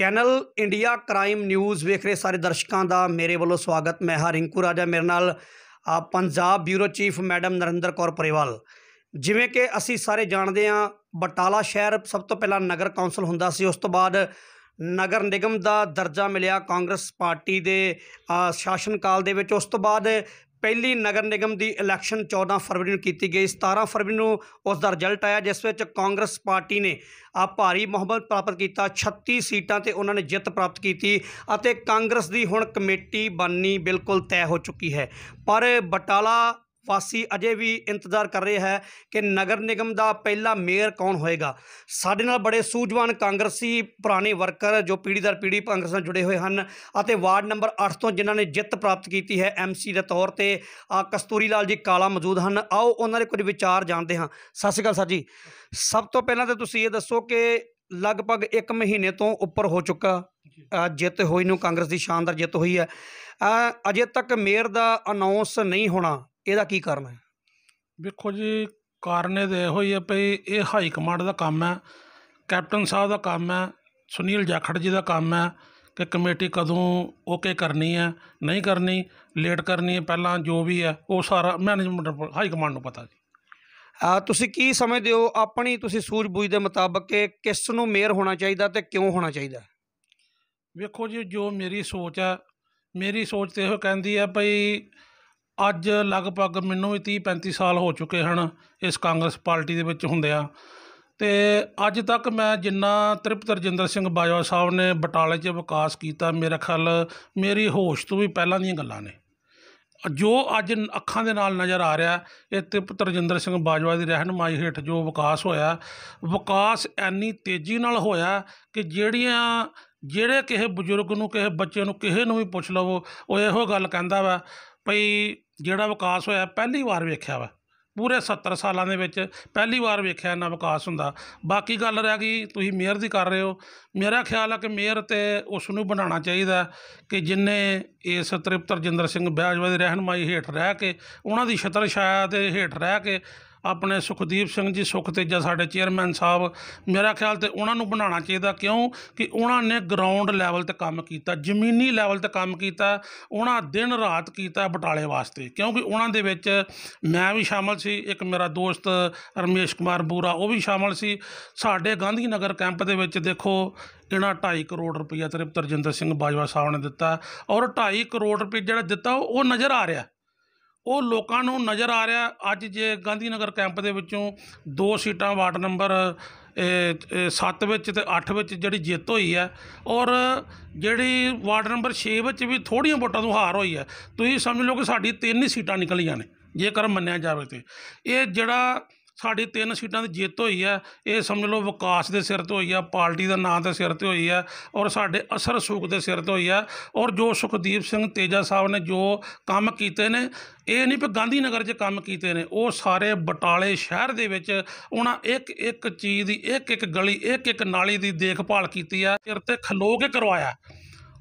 channel India crime news ਵੇਖ ਰਹੇ ਸਾਰੇ ਦਰਸ਼ਕਾਂ ਦਾ ਮੇਰੇ ਵੱਲੋਂ ਸਵਾਗਤ ਮੈਂ ਹਾਂ ਰਿੰਕੂ ਰਾਜਾ ਮੇਰੇ ਨਾਲ ਆ Punjab bureau chief madam Narinder Kaur Parewal ਜਿਵੇਂ ਕਿ ਅਸੀਂ ਸਾਰੇ ਜਾਣਦੇ ਹਾਂ ਬਟਾਲਾ ਸ਼ਹਿਰ ਸਭ ਤੋਂ ਪਹਿਲਾਂ ਨਗਰ ਕੌਂਸਲ ਹੁੰਦਾ ਸੀ ਉਸ ਤੋਂ ਬਾਅਦ ਨਗਰ ਨਿਗਮ ਦਾ ਦਰਜਾ ਮਿਲਿਆ ਕਾਂਗਰਸ ਪਾਰਟੀ ਦੇ ਸ਼ਾਸਨ ਕਾਲ ਦੇ ਵਿੱਚ ਉਸ ਤੋਂ ਬਾਅਦ ਪਹਿਲੀ ਨਗਰ ਨਿਗਮ ਦੀ ਇਲੈਕਸ਼ਨ 14 ਫਰਵਰੀ ਨੂੰ ਕੀਤੀ ਗਈ 17 ਫਰਵਰੀ ਨੂੰ ਉਸ ਦਾ ਰਿਜ਼ਲਟ ਆਇਆ ਜਿਸ ਵਿੱਚ ਕਾਂਗਰਸ ਪਾਰਟੀ ਨੇ ਆ ਭਾਰੀ ਮੁਹੱਬਤ ਪ੍ਰਾਪਤ ਕੀਤਾ 36 ਸੀਟਾਂ ਤੇ ਉਹਨਾਂ ਨੇ ਜਿੱਤ ਪ੍ਰਾਪਤ ਕੀਤੀ ਅਤੇ ਕਾਂਗਰਸ ਦੀ ਹੁਣ ਕਮੇਟੀ ਬਣਨੀ ਬਿਲਕੁਲ ਤੈਅ ਹੋ ਚੁੱਕੀ ਹੈ ਪਰ ਬਟਾਲਾ ਵਾਸੀ ਅਜੇ ਵੀ ਇੰਤਜ਼ਾਰ ਕਰ ਰਹੇ ਹੈ ਕਿ ਨਗਰ ਨਿਗਮ ਦਾ ਪਹਿਲਾ ਮੇਅਰ ਕੌਣ ਹੋਏਗਾ ਸਾਡੇ ਨਾਲ ਬੜੇ ਸੂਝਵਾਨ ਕਾਂਗਰਸੀ ਪੁਰਾਣੇ ਵਰਕਰ ਜੋ ਪੀੜੀ ਦਰ ਪੀੜੀ ਕਾਂਗਰਸ ਨਾਲ ਜੁੜੇ ਹੋਏ ਹਨ ਅਤੇ ਵਾਰਡ ਨੰਬਰ 8 ਤੋਂ ਜਿਨ੍ਹਾਂ ਨੇ ਜਿੱਤ ਪ੍ਰਾਪਤ ਕੀਤੀ ਹੈ ਐਮਸੀ ਦੇ ਤੌਰ ਤੇ ਆ ਕਸਤੂਰੀ ਲਾਲ ਜੀ ਕਾਲਾ ਮੌਜੂਦ ਹਨ ਆਓ ਉਹਨਾਂ ਦੇ ਕੁਝ ਵਿਚਾਰ ਜਾਣਦੇ ਹਾਂ ਸਤਿ ਸ਼੍ਰੀ ਅਕਾਲ ਸਰ ਜੀ ਸਭ ਤੋਂ ਪਹਿਲਾਂ ਤਾਂ ਤੁਸੀਂ ਇਹ ਦੱਸੋ ਕਿ ਲਗਭਗ 1 ਮਹੀਨੇ ਤੋਂ ਉੱਪਰ ਹੋ ਚੁੱਕਾ ਜਿੱਤ ਹੋਈ ਨੂੰ ਕਾਂਗਰਸ ਦੀ ਸ਼ਾਨਦਾਰ ਜਿੱਤ ਹੋਈ ਹੈ ਅਜੇ ਤੱਕ ਮੇਅਰ ਦਾ ਅਨਾਉਂਸ ਨਹੀਂ ਹੋਣਾ ਇਹਦਾ ਕੀ ਕਾਰਨ ਹੈ ਵੇਖੋ ਜੀ ਕਾਰਨ ਇਹ ਹੋਈ ਹੀ ਹੈ ਭਈ ਇਹ ਹਾਈ ਕਮਾਂਡ ਦਾ ਕੰਮ ਹੈ ਕੈਪਟਨ ਸਾਹਿਬ ਦਾ ਕੰਮ ਹੈ ਸੁਨੀਲ ਜਾਖੜ ਜੀ ਦਾ ਕੰਮ ਹੈ ਕਿ ਕਮੇਟੀ ਕਦੋਂ ਓਕੇ ਕਰਨੀ ਹੈ ਨਹੀਂ ਕਰਨੀ ਲੇਟ ਕਰਨੀ ਹੈ ਪਹਿਲਾਂ ਜੋ ਵੀ ਹੈ ਉਹ ਸਾਰਾ ਮੈਨੇਜਮੈਂਟ ਹਾਈ ਕਮਾਂਡ ਨੂੰ ਪਤਾ ਜੀ ਆ ਤੁਸੀਂ ਕੀ ਸਮਝਦੇ ਹੋ ਆਪਣੀ ਤੁਸੀਂ ਸੂਝ-ਬੂਝ ਦੇ ਮੁਤਾਬਕ ਕਿ ਕਿਸ ਨੂੰ ਮੇਅਰ ਹੋਣਾ ਚਾਹੀਦਾ ਤੇ ਕਿਉਂ ਹੋਣਾ ਚਾਹੀਦਾ ਵੇਖੋ ਜੀ ਜੋ ਮੇਰੀ ਸੋਚ ਹੈ ਮੇਰੀ ਸੋਚ ਤੇ ਉਹ ਕਹਿੰਦੀ ਹੈ ਭਈ ਅੱਜ ਲਗਭਗ ਮੈਨੂੰ ਵੀ 30 35 ਸਾਲ ਹੋ ਚੁੱਕੇ ਹਨ ਇਸ ਕਾਂਗਰਸ ਪਾਰਟੀ ਦੇ ਵਿੱਚ ਹੁੰਦਿਆਂ ਤੇ ਅੱਜ ਤੱਕ ਮੈਂ ਜਿੰਨਾ ਤ੍ਰਿਪਤ ਰਜਿੰਦਰ ਸਿੰਘ ਬਾਜਵਾ ਸਾਹਿਬ ਨੇ ਬਟਾਲੇ 'ਚ ਵਿਕਾਸ ਕੀਤਾ ਮੇਰੇ ਖਿਆਲ ਮੇਰੀ ਹੋਸ਼ ਤੋਂ ਵੀ ਪਹਿਲਾਂ ਦੀਆਂ ਗੱਲਾਂ ਨੇ ਜੋ ਅੱਜ ਅੱਖਾਂ ਦੇ ਨਾਲ ਨਜ਼ਰ ਆ ਰਿਹਾ ਇਹ ਤ੍ਰਿਪਤ ਰਜਿੰਦਰ ਸਿੰਘ ਬਾਜਵਾ ਦੀ ਰਹਿਨਮਾਈ ਹੇਠ ਜੋ ਵਿਕਾਸ ਹੋਇਆ ਵਿਕਾਸ ਐਨੀ ਤੇਜ਼ੀ ਨਾਲ ਹੋਇਆ ਕਿ ਜਿਹੜੀਆਂ ਜਿਹੜੇ ਕਿਸੇ ਬਜ਼ੁਰਗ ਨੂੰ ਕਿਸੇ ਬੱਚੇ ਨੂੰ ਕਿਸੇ ਨੂੰ ਵੀ ਪੁੱਛ ਲਵੋ ਉਹ ਇਹੋ ਗੱਲ ਕਹਿੰਦਾ ਵਾ ਭਈ ਜਿਹੜਾ ਵਿਕਾਸ ਹੋਇਆ ਪਹਿਲੀ ਵਾਰ ਵੇਖਿਆ ਵਾ ਪੂਰੇ 70 ਸਾਲਾਂ ਦੇ ਵਿੱਚ ਪਹਿਲੀ ਵਾਰ ਵੇਖਿਆ ਇਹਨਾਂ ਵਿਕਾਸ ਹੁੰਦਾ ਬਾਕੀ ਗੱਲ ਰਹਿ ਗਈ ਤੁਸੀਂ ਮੇਅਰ ਦੀ ਕਰ ਰਹੇ ਹੋ ਮੇਰਾ ਖਿਆਲ ਹੈ ਕਿ ਮੇਅਰ ਤੇ ਉਸ ਨੂੰ ਬਣਾਉਣਾ ਚਾਹੀਦਾ ਕਿ ਜਿੰਨੇ ਇਸ ਤ੍ਰਿਪਤਰ ਜਿੰਦਰ ਸਿੰਘ ਬੈਜਵਾ ਦੇ ਰਹਿਨਮਾਈ ਹੇਠ ਰਹਿ ਕੇ ਉਹਨਾਂ ਦੀ ਛਤਰ ਛਾਇਆ ਤੇ ਹੇਠ ਰਹਿ ਕੇ ਆਪਣੇ ਸੁਖਦੀਪ ਸਿੰਘ ਜੀ ਸੁਖ ਤੇਜਾ ਸਾਡੇ ਚੇਅਰਮੈਨ ਸਾਹਿਬ ਮੇਰਾ ਖਿਆਲ ਤੇ ਉਹਨਾਂ ਨੂੰ ਬਣਾਉਣਾ ਚਾਹੀਦਾ ਕਿਉਂ ਕਿ ਉਹਨਾਂ ਨੇ ਗਰਾਊਂਡ ਲੈਵਲ ਤੇ ਕੰਮ ਕੀਤਾ ਜ਼ਮੀਨੀ ਲੈਵਲ ਤੇ ਕੰਮ ਕੀਤਾ ਉਹਨਾਂ ਦਿਨ ਰਾਤ ਕੀਤਾ ਬਟਾਲੇ ਵਾਸਤੇ ਕਿਉਂਕਿ ਉਹਨਾਂ ਦੇ ਵਿੱਚ ਮੈਂ ਵੀ ਸ਼ਾਮਲ ਸੀ ਇੱਕ ਮੇਰਾ ਦੋਸਤ ਰਮੇਸ਼ ਕੁਮਾਰ ਬੂਰਾ ਉਹ ਵੀ ਸ਼ਾਮਲ ਸੀ ਸਾਡੇ ਗਾਂਧੀ ਨਗਰ ਕੈਂਪ ਦੇ ਵਿੱਚ ਦੇਖੋ ਇਹਨਾਂ 2.5 ਕਰੋੜ ਰੁਪਇਆ ਤ੍ਰਿਪਤ ਰਜਿੰਦਰ ਸਿੰਘ ਬਾਜਵਾ ਸਾਹਿਬ ਨੇ ਦਿੱਤਾ ਔਰ 2.5 ਕਰੋੜ ਰੁਪਏ ਜਿਹੜਾ ਦਿੱਤਾ ਉਹ ਨਜ਼ਰ ਆ ਰਿਹਾ ਉਹ ਲੋਕਾਂ ਨੂੰ ਨਜ਼ਰ ਆ ਰਿਹਾ ਅੱਜ ਜੇ ਗਾਂਧੀ ਨਗਰ ਕੈਂਪ ਦੇ ਵਿੱਚੋਂ ਦੋ ਸੀਟਾਂ ਵਾਰਡ ਨੰਬਰ 7 ਵਿੱਚ ਤੇ 8 ਵਿੱਚ ਜਿਹੜੀ ਜਿੱਤ ਹੋਈ ਹੈ ਔਰ ਜਿਹੜੀ ਵਾਰਡ ਨੰਬਰ 6 ਵਿੱਚ ਵੀ ਥੋੜੀਆਂ ਵੋਟਾਂ ਤੋਂ ਹਾਰ ਹੋਈ ਹੈ ਤੁਸੀਂ ਸਮਝ ਲਓ ਕਿ ਸਾਡੀ ਤਿੰਨ ਹੀ ਸੀਟਾਂ ਨਿਕਲੀਆਂ ਨੇ ਜੇਕਰ ਮੰਨਿਆ ਜਾਵੇ ਤੇ ਇਹ ਜਿਹੜਾ ਸਾਡੀ ਤਿੰਨ ਸੀਟਾਂ ਦੀ ਜਿੱਤ ਹੋਈ ਹੈ ਇਹ ਸਮਝ ਲਓ ਵਿਕਾਸ ਦੇ ਸਿਰ ਤੇ ਹੋਈ ਹੈ ਪਾਰਟੀ ਦਾ ਨਾਂ ਦੇ ਸਿਰ ਤੇ ਹੋਈ ਹੈ ਔਰ ਸਾਡੇ ਅਸਰ ਸੂਖ ਦੇ ਸਿਰ ਤੇ ਹੋਈ ਹੈ ਔਰ ਜੋ ਸੁਖਦੀਪ ਸਿੰਘ ਤੇਜਾ ਸਾਹਿਬ ਨੇ ਜੋ ਕੰਮ ਕੀਤੇ ਨੇ ਇਹ ਨਹੀਂ ਕਿ ਗਾਂਧੀ ਨਗਰ 'ਚ ਕੰਮ ਕੀਤੇ ਨੇ ਉਹ ਸਾਰੇ ਬਟਾਲੇ ਸ਼ਹਿਰ ਦੇ ਵਿੱਚ ਉਹਨਾਂ ਇੱਕ ਇੱਕ ਚੀਜ਼ ਦੀ ਇੱਕ ਇੱਕ ਗਲੀ ਇੱਕ ਇੱਕ ਨਾਲੀ ਦੀ ਦੇਖਭਾਲ ਕੀਤੀ ਆ ਸਿਰ ਤੇ ਖਲੋ ਕੇ ਕਰਵਾਇਆ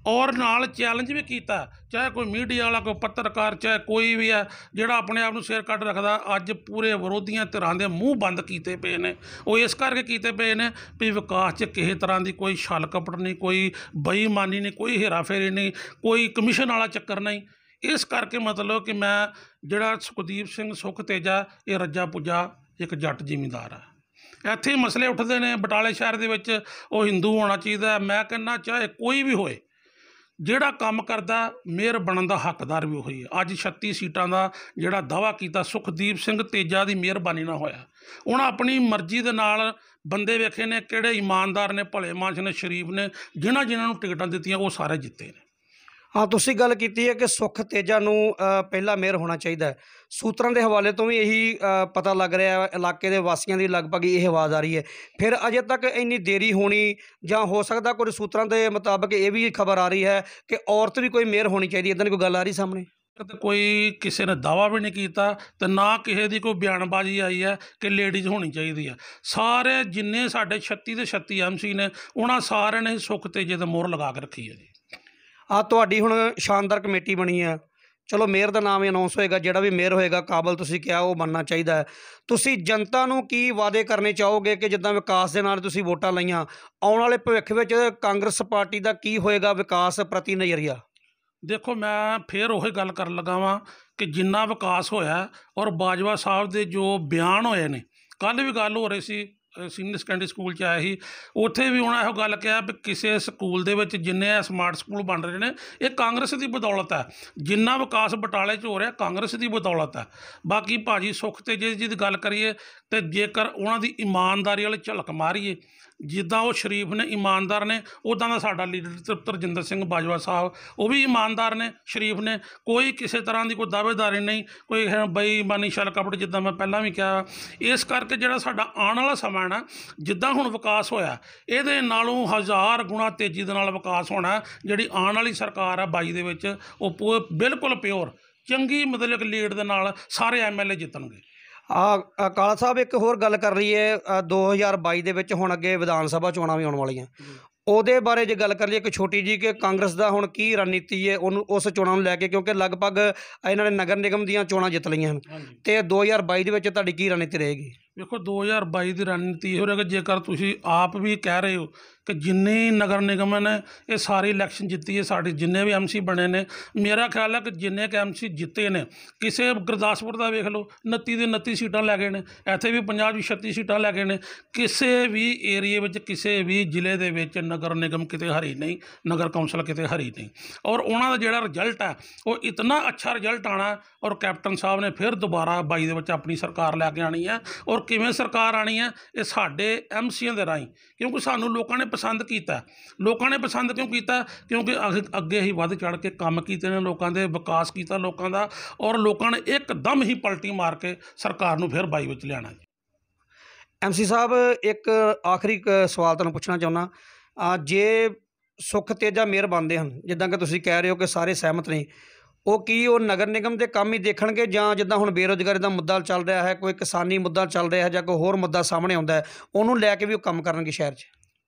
ਔਰ ਨਾਲ ਚੈਲੰਜ ਵੀ ਕੀਤਾ ਚਾਹੇ ਕੋਈ ਮੀਡੀਆ ਵਾਲਾ ਕੋਈ ਪੱਤਰਕਾਰ ਚਾਹੇ ਕੋਈ ਵੀ ਹੈ ਜਿਹੜਾ ਆਪਣੇ ਆਪ ਨੂੰ ਸ਼ੇਰ ਕੱਢ ਰੱਖਦਾ ਅੱਜ ਪੂਰੇ ਵਿਰੋਧੀਆਂ ਧਿਰਾਂ ਦੇ ਮੂੰਹ ਬੰਦ ਕੀਤੇ ਪਏ ਨੇ ਉਹ ਇਸ ਕਰਕੇ ਕੀਤੇ ਪਏ ਨੇ ਵੀ ਵਿਕਾਸ 'ਚ ਕਿਸੇ ਤਰ੍ਹਾਂ ਦੀ ਕੋਈ ਛਲ ਕਪਟ ਨਹੀਂ ਕੋਈ ਬੇਈਮਾਨੀ ਨਹੀਂ ਕੋਈ ਹੇਰਾਫੇਰੀ ਨਹੀਂ ਕੋਈ ਕਮਿਸ਼ਨ ਵਾਲਾ ਚੱਕਰ ਨਹੀਂ ਇਸ ਕਰਕੇ ਮਤਲਬ ਕਿ ਮੈਂ ਜਿਹੜਾ ਸੁਖਦੀਪ ਸਿੰਘ ਸੁਖ ਤੇਜਾ ਇਹ ਰੱਜਾ ਪੁੱਜਾ ਇੱਕ ਜੱਟ ਜ਼ਿਮੀਂਦਾਰ ਆ ਇੱਥੇ ਮਸਲੇ ਉੱਠਦੇ ਨੇ ਬਟਾਲੇ ਸ਼ਹਿਰ ਦੇ ਵਿੱਚ ਉਹ ਹਿੰਦੂ ਹੋਣਾ ਚਾਹੀਦਾ ਮੈਂ ਕਹਿੰਨਾ ਚਾਹੇ ਕੋਈ ਵੀ ਹੋਏ ਜਿਹੜਾ ਕੰਮ ਕਰਦਾ ਮੇਅਰ ਬਣਨ ਦਾ ਹੱਕਦਾਰ ਵੀ ਹੋਈ ਹੈ ਅੱਜ 36 ਸੀਟਾਂ ਦਾ ਜਿਹੜਾ ਦਾਵਾ ਕੀਤਾ ਸੁਖਦੀਪ ਸਿੰਘ ਤੇਜਾ ਦੀ ਮਿਹਰਬਾਨੀ ਨਾਲ ਹੋਇਆ ਉਹਨਾਂ ਆਪਣੀ ਮਰਜ਼ੀ ਦੇ ਨਾਲ ਬੰਦੇ ਵੇਖੇ ਨੇ ਕਿਹੜੇ ਇਮਾਨਦਾਰ ਨੇ ਭਲੇ ਮਾਨਸ ਨੇ ਸ਼ਰੀਫ ਨੇ ਜਿਨ੍ਹਾਂ ਜਿਨ੍ਹਾਂ ਨੂੰ ਟਿਕਟਾਂ ਦਿੱਤੀਆਂ ਉਹ ਸਾਰੇ ਜਿੱਤੇ ਨੇ ਹਾਂ ਤੁਸੀਂ ਗੱਲ ਕੀਤੀ ਹੈ ਕਿ ਸੁਖ ਤੇਜਾ ਨੂੰ ਪਹਿਲਾ ਮੇਅਰ ਹੋਣਾ ਚਾਹੀਦਾ ਸੂਤਰਾਂ ਦੇ ਹਵਾਲੇ ਤੋਂ ਵੀ ਇਹੀ ਪਤਾ ਲੱਗ ਰਿਹਾ ਹੈ ਇਲਾਕੇ ਦੇ ਵਾਸੀਆਂ ਦੀ ਲਗਭਗ ਇਹ ਆਵਾਜ਼ ਆ ਰਹੀ ਹੈ ਫਿਰ ਅਜੇ ਤੱਕ ਇੰਨੀ ਦੇਰੀ ਹੋਣੀ ਜਾਂ ਹੋ ਸਕਦਾ ਕੋਈ ਸੂਤਰਾਂ ਦੇ ਮੁਤਾਬਕ ਇਹ ਵੀ ਖਬਰ ਆ ਰਹੀ ਹੈ ਕਿ ਔਰਤ ਵੀ ਕੋਈ ਮੇਅਰ ਹੋਣੀ ਚਾਹੀਦੀ ਇਦਾਂ ਦੀ ਕੋਈ ਗੱਲ ਆ ਰਹੀ ਸਾਹਮਣੇ ਤੇ ਕੋਈ ਕਿਸੇ ਨੇ ਦਾਵਾ ਵੀ ਨਹੀਂ ਕੀਤਾ ਤੇ ਨਾ ਕਿਸੇ ਦੀ ਕੋਈ ਬਿਆਨਬਾਜ਼ੀ ਆਈ ਹੈ ਕਿ ਲੇਡੀਜ਼ ਹੋਣੀ ਚਾਹੀਦੀ ਹੈ ਸਾਰੇ ਜਿੰਨੇ ਸਾਡੇ 36 ਦੇ 36 ਐਮਸੀ ਨੇ ਉਹਨਾਂ ਸਾਰਿਆਂ ਨੇ ਸੁਖ ਤੇ ਦੇ ਮੋਹਰ ਲਗਾ ਕੇ ਰੱਖੀ ਹੈ ਜੀ ਆ ਤੁਹਾਡੀ ਹੁਣ ਸ਼ਾਨਦਾਰ ਕਮੇਟੀ ਬਣੀ ਆ ਚਲੋ ਮੇਅਰ ਦਾ ਨਾਮ ਅਨਾਉਂਸ ਹੋਏਗਾ ਜਿਹੜਾ ਵੀ ਮੇਅਰ ਹੋਏਗਾ ਕਾਬਲ ਤੁਸੀਂ ਕਿਹਾ ਉਹ ਬੰਨਣਾ ਚਾਹੀਦਾ ਹੈ ਤੁਸੀਂ ਜਨਤਾ ਨੂੰ ਕੀ ਵਾਅਦੇ ਕਰਨੇ ਚਾਹੋਗੇ ਕਿ ਜਿੱਦਾਂ ਵਿਕਾਸ ਦੇ ਨਾਲ ਤੁਸੀਂ ਵੋਟਾਂ ਲਈਆਂ ਆਉਣ ਵਾਲੇ ਭਵਿੱਖ ਵਿੱਚ ਕਾਂਗਰਸ ਪਾਰਟੀ ਦਾ ਕੀ ਹੋਏਗਾ ਵਿਕਾਸ ਪ੍ਰਤੀ ਨਜ਼ਰੀਆ ਦੇਖੋ ਮੈਂ ਫੇਰ ਉਹੀ ਗੱਲ ਕਰਨ ਲੱਗਾ ਵਾਂ ਕਿ ਜਿੰਨਾ ਵਿਕਾਸ ਹੋਇਆ ਔਰ ਬਾਜਵਾ ਸਾਹਿਬ ਦੇ ਜੋ ਬਿਆਨ ਹੋਏ ਨੇ ਕੱਲ ਵੀ ਗੱਲ ਹੋ ਰਹੀ ਸੀ ਸੀਨੀਅਰ ਸੈਕੰਡਰੀ ਸਕੂਲ 'ਚ ਆਇਆ ਸੀ ਉੱਥੇ ਵੀ ਉਹਨਾਂ ਇਹੋ ਗੱਲ ਕਿਹਾ ਕਿ ਕਿਸੇ ਸਕੂਲ ਦੇ ਵਿੱਚ ਜਿੰਨੇ ਆ ਸਮਾਰਟ ਸਕੂਲ ਬਣ ਰਹੇ ਨੇ ਇਹ ਕਾਂਗਰਸ ਦੀ ਬਦੌਲਤ ਹੈ ਜਿੰਨਾ ਵਿਕਾਸ ਬਟਾਲੇ 'ਚ ਹੋ ਰਿਹਾ ਕਾਂਗਰਸ ਦੀ ਬਦੌਲਤ ਹੈ ਬਾਕੀ ਭਾਜੀ ਸੁਖ ਤੇ ਜੇ ਜਿਹਦੀ ਗੱਲ ਕਰੀਏ ਤੇ ਜੇਕਰ ਉਹਨਾਂ ਦੀ ਇਮਾਨਦਾਰੀ ਵਾਲੇ ਝਲਕ ਮਾਰੀਏ ਜਿੱਦਾਂ ਉਹ ਸ਼ਰੀਫ ਨੇ ਇਮਾਨਦਾਰ ਨੇ ਉਦਾਂ ਦਾ ਸਾਡਾ ਲੀਡਰ ਤ੍ਰਿਪਤ ਰਜਿੰਦਰ ਸਿੰਘ ਬਾਜਵਾ ਸਾਹਿਬ ਉਹ ਵੀ ਇਮਾਨਦਾਰ ਨੇ ਸ਼ਰੀਫ ਨੇ ਕੋਈ ਕਿਸੇ ਤਰ੍ਹਾਂ ਦੀ ਕੋਈ ਦਾਅਵੇਦਾਰੀ ਨਹੀਂ ਕੋਈ ਬੇਈਮਾਨੀ ਛਲ ਕਪਟ ਜਿੱਦਾਂ ਮੈਂ ਪਹਿਲਾਂ ਵੀ ਕਿਹਾ ਇਸ ਕਰਕੇ ਜਿਹੜਾ ਸਾਡਾ ਆਉਣ ਵਾਲਾ ਸਮਾਂ ਹੈ ਨਾ ਜਿੱਦਾਂ ਹੁਣ ਵਿਕਾਸ ਹੋਇਆ ਇਹਦੇ ਨਾਲੋਂ ਹਜ਼ਾਰ ਗੁਣਾ ਤੇਜ਼ੀ ਦੇ ਨਾਲ ਵਿਕਾਸ ਹੋਣਾ ਜਿਹੜੀ ਆਉਣ ਵਾਲੀ ਸਰਕਾਰ ਆ ਬਾਈ ਦੇ ਵਿੱਚ ਉਹ ਬਿਲਕੁਲ ਪਿਓਰ ਚੰਗੀ ਮਤਲਬ ਲੀਡ ਦੇ ਨਾਲ ਸਾਰੇ ਐਮਐਲਏ ਜਿੱਤਣਗੇ ਆ ਕਾਲਾ ਸਾਹਿਬ ਇੱਕ ਹੋਰ ਗੱਲ ਕਰ ਲਈਏ 2022 ਦੇ ਵਿੱਚ ਹੁਣ ਅੱਗੇ ਵਿਧਾਨ ਸਭਾ ਚੋਣਾਂ ਵੀ ਆਉਣ ਵਾਲੀਆਂ ਉਹਦੇ ਬਾਰੇ ਜੇ ਗੱਲ ਕਰ ਲਈਏ ਇੱਕ ਛੋਟੀ ਜੀ ਕਿ ਕਾਂਗਰਸ ਦਾ ਹੁਣ ਕੀ ਰਣਨੀਤੀ ਹੈ ਉਹਨੂੰ ਉਸ ਚੋਣਾਂ ਨੂੰ ਲੈ ਕੇ ਕਿਉਂਕਿ ਲਗਭਗ ਇਹਨਾਂ ਨੇ ਨਗਰ ਨਿਗਮ ਦੀਆਂ ਚੋਣਾਂ ਜਿੱਤ ਲਈਆਂ ਹਨ ਤੇ 2022 ਦੇ ਵਿੱਚ ਤੁਹਾਡੀ ਕੀ ਰਣਨੀਤੀ ਰਹੇਗੀ ਦੇਖੋ 2022 ਦੀ ਰਣਨੀਤੀ ਹੋਰ ਰਹੇਗਾ ਜੇਕਰ ਤੁਸੀਂ ਆਪ ਵੀ ਕਹਿ ਰਹੇ ਹੋ ਕਿ ਜਿੰਨੇ ਨਗਰ ਨਿਗਮ ਨੇ ਇਹ ਸਾਰੇ ਇਲੈਕਸ਼ਨ ਜਿੱਤੀ ਹੈ ਸਾਡੇ ਜਿੰਨੇ ਵੀ ਐਮਸੀ ਬਣੇ ਨੇ ਮੇਰਾ ਖਿਆਲ ਹੈ ਕਿ ਜਿੰਨੇ ਕ ਐਮਸੀ ਜਿੱਤੇ ਨੇ ਕਿਸੇ ਗੁਰਦਾਸਪੁਰ ਦਾ ਵੇਖ ਲਓ 29 ਦੇ 29 ਸੀਟਾਂ ਲੈ ਗਏ ਨੇ ਇੱਥੇ ਵੀ ਪੰਜਾਬ ਦੀ 36 ਸੀਟਾਂ ਲੈ ਗਏ ਨੇ ਕਿਸੇ ਵੀ ਏਰੀਆ ਵਿੱਚ ਕਿਸੇ ਵੀ ਜ਼ਿਲ੍ਹੇ ਦੇ ਵਿੱਚ ਨਗਰ ਨਿਗਮ ਕਿਤੇ ਹਰੀ ਨਹੀਂ ਨਗਰ ਕੌਂਸਲ ਕਿਤੇ ਹਰੀ ਨਹੀਂ ਔਰ ਉਹਨਾਂ ਦਾ ਜਿਹੜਾ ਰਿਜ਼ਲਟ ਹੈ ਉਹ ਇਤਨਾ ਅੱਛਾ ਰਿਜ਼ਲਟ ਆਣਾ ਔਰ ਕੈਪਟਨ ਸਾਹਿਬ ਨੇ ਫਿਰ ਦੁਬਾਰਾ 22 ਦੇ ਵਿੱਚ ਆਪਣੀ ਸਰਕਾਰ ਲੈ ਕੇ ਆਣੀ ਹੈ ਔਰ ਕਿਵੇਂ ਸਰਕਾਰ ਆਣੀ ਹੈ ਇਹ ਸਾਡੇ ਐਮਸੀਆਂ ਦੇ ਰਾਹੀਂ ਕਿਉਂਕਿ ਸਾਨੂੰ ਲੋਕਾਂ ਨੇ ਪਸੰਦ ਕੀਤਾ ਲੋਕਾਂ ਨੇ ਪਸੰਦ ਕਿਉਂ ਕੀਤਾ ਕਿਉਂਕਿ ਅੱਗੇ ਹੀ ਵੱਧ ਚੜ ਕੇ ਕੰਮ ਕੀਤੇ ਨੇ ਲੋਕਾਂ ਦੇ ਵਿਕਾਸ ਕੀਤਾ ਲੋਕਾਂ ਦਾ ਔਰ ਲੋਕਾਂ ਨੇ ਇੱਕਦਮ ਹੀ ਪਲਟੀ ਮਾਰ ਕੇ ਸਰਕਾਰ ਨੂੰ ਫਿਰ ਬਾਈ ਵਿੱਚ ਲਿਆਣਾ ਐਮਸੀ ਸਾਹਿਬ ਇੱਕ ਆਖਰੀ ਸਵਾਲ ਤੁਹਾਨੂੰ ਪੁੱਛਣਾ ਚਾਹੁੰਦਾ ਜੇ ਸੁਖ ਤੇਜਾ ਮੇਰ ਬੰਦੇ ਹਨ ਜਿੱਦਾਂ ਕਿ ਤੁਸੀਂ ਕਹਿ ਰਹੇ ਹੋ ਕਿ ਸਾਰੇ ਸਹਿਮਤ ਨੇ ਉਹ ਕੀ ਉਹ ਨਗਰ ਨਿਗਮ ਦੇ ਕੰਮ ਹੀ ਦੇਖਣਗੇ ਜਾਂ ਜਿੱਦਾਂ ਹੁਣ ਬੇਰੋਜ਼ਗਾਰੀ ਦਾ ਮੁੱਦਾ ਚੱਲ ਰਿਹਾ ਹੈ ਕੋਈ ਕਿਸਾਨੀ ਮੁੱਦਾ ਚੱਲ ਰਿਹਾ ਹੈ ਜਾਂ ਕੋਈ ਹੋਰ ਮੁੱਦਾ ਸਾਹਮਣੇ ਆਉਂਦਾ ਉਹਨੂੰ ਲੈ ਕੇ ਵੀ ਉਹ ਕੰਮ ਕਰਨਗੇ ਸ਼ਹਿਰ 'ਚ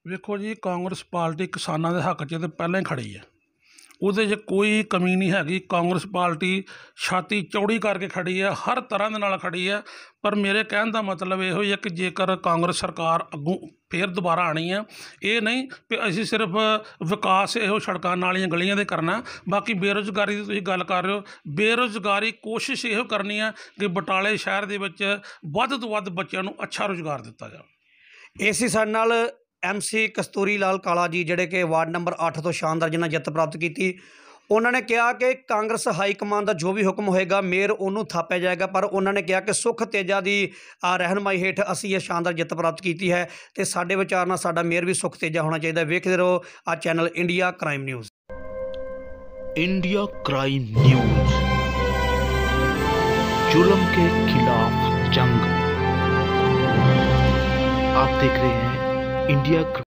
ਵੇਖੋ ਜੀ ਕਾਂਗਰਸ ਪਾਰਟੀ ਕਿਸਾਨਾਂ ਦੇ ਹੱਕ 'ਚ ਤਾਂ ਪਹਿਲਾਂ ਹੀ ਖੜੀ ਹੈ ਉਹਦੇ 'ਚ ਕੋਈ ਕਮੀ ਨਹੀਂ ਹੈਗੀ ਕਾਂਗਰਸ ਪਾਰਟੀ ਛਾਤੀ ਚੌੜੀ ਕਰਕੇ ਖੜੀ ਹੈ ਹਰ ਤਰ੍ਹਾਂ ਦੇ ਨਾਲ ਖੜੀ ਹੈ ਪਰ ਮੇਰੇ ਕਹਿਣ ਦਾ ਮਤਲਬ ਇਹੋ ਹੀ ਹੈ ਕਿ ਜੇਕਰ ਕਾਂਗਰਸ ਸਰਕਾਰ ਅੱਗੋਂ ਫੇਰ ਦੁਬਾਰਾ ਆਣੀ ਹੈ ਇਹ ਨਹੀਂ ਕਿ ਅਸੀਂ ਸਿਰਫ ਵਿਕਾਸ ਇਹੋ ਸੜਕਾਂ ਨਾਲੀਆਂ ਗਲੀਆਂ ਦੇ ਕਰਨਾ ਬਾਕੀ ਬੇਰੋਜ਼ਗਾਰੀ ਦੀ ਤੁਸੀਂ ਗੱਲ ਕਰ ਰਹੇ ਹੋ ਬੇਰੋਜ਼ਗਾਰੀ ਕੋਸ਼ਿਸ਼ ਇਹੋ ਕਰਨੀ ਹੈ ਕਿ ਬਟਾਲੇ ਸ਼ਹਿਰ ਦੇ ਵਿੱਚ ਵੱਧ ਤੋਂ ਵੱਧ ਬੱਚਿਆਂ ਨੂੰ ਅੱਛਾ ਰੋਜ਼ਗਾਰ ਦਿੱਤਾ ਜਾਵੇ ਇਸੇ ਸਾਡੇ ਨਾਲ ਐਮਸੀ ਕਸਤੂਰੀ ਲਾਲ ਕਾਲਾ ਜੀ ਜਿਹੜੇ ਕਿ ਵਾਰਡ ਨੰਬਰ 8 ਤੋਂ ਸ਼ਾਨਦਾਰ ਜਿਨ੍ਹਾਂ ਜਿੱਤ ਪ੍ਰਾਪਤ ਕੀਤੀ ਉਹਨਾਂ ਨੇ ਕਿਹਾ ਕਿ ਕਾਂਗਰਸ ਹਾਈ ਕਮਾਂਡ ਦਾ ਜੋ ਵੀ ਹੁਕਮ ਹੋਏਗਾ ਮੇਰ ਉਹਨੂੰ ਥਾਪਿਆ ਜਾਏਗਾ ਪਰ ਉਹਨਾਂ ਨੇ ਕਿਹਾ ਕਿ ਸੁਖ ਤੇਜਾ ਦੀ ਰਹਿਨਮਾਈ ਹੇਠ ਅਸੀਂ ਇਹ ਸ਼ਾਨਦਾਰ ਜਿੱਤ ਪ੍ਰਾਪਤ ਕੀਤੀ ਹੈ ਤੇ ਸਾਡੇ ਵਿਚਾਰ ਨਾਲ ਸਾਡਾ ਮੇਰ ਵੀ ਸੁਖ ਤੇਜਾ ਹੋਣਾ ਚਾਹੀਦਾ ਵੇਖਦੇ ਰਹੋ ਆ channel India crime news India crime news ਜ਼ੁਲਮ ਕੇ ਖਿਲਾਫ ਜੰਗ ਆਪ ਦੇਖ ਰਹੇ ਹੋ India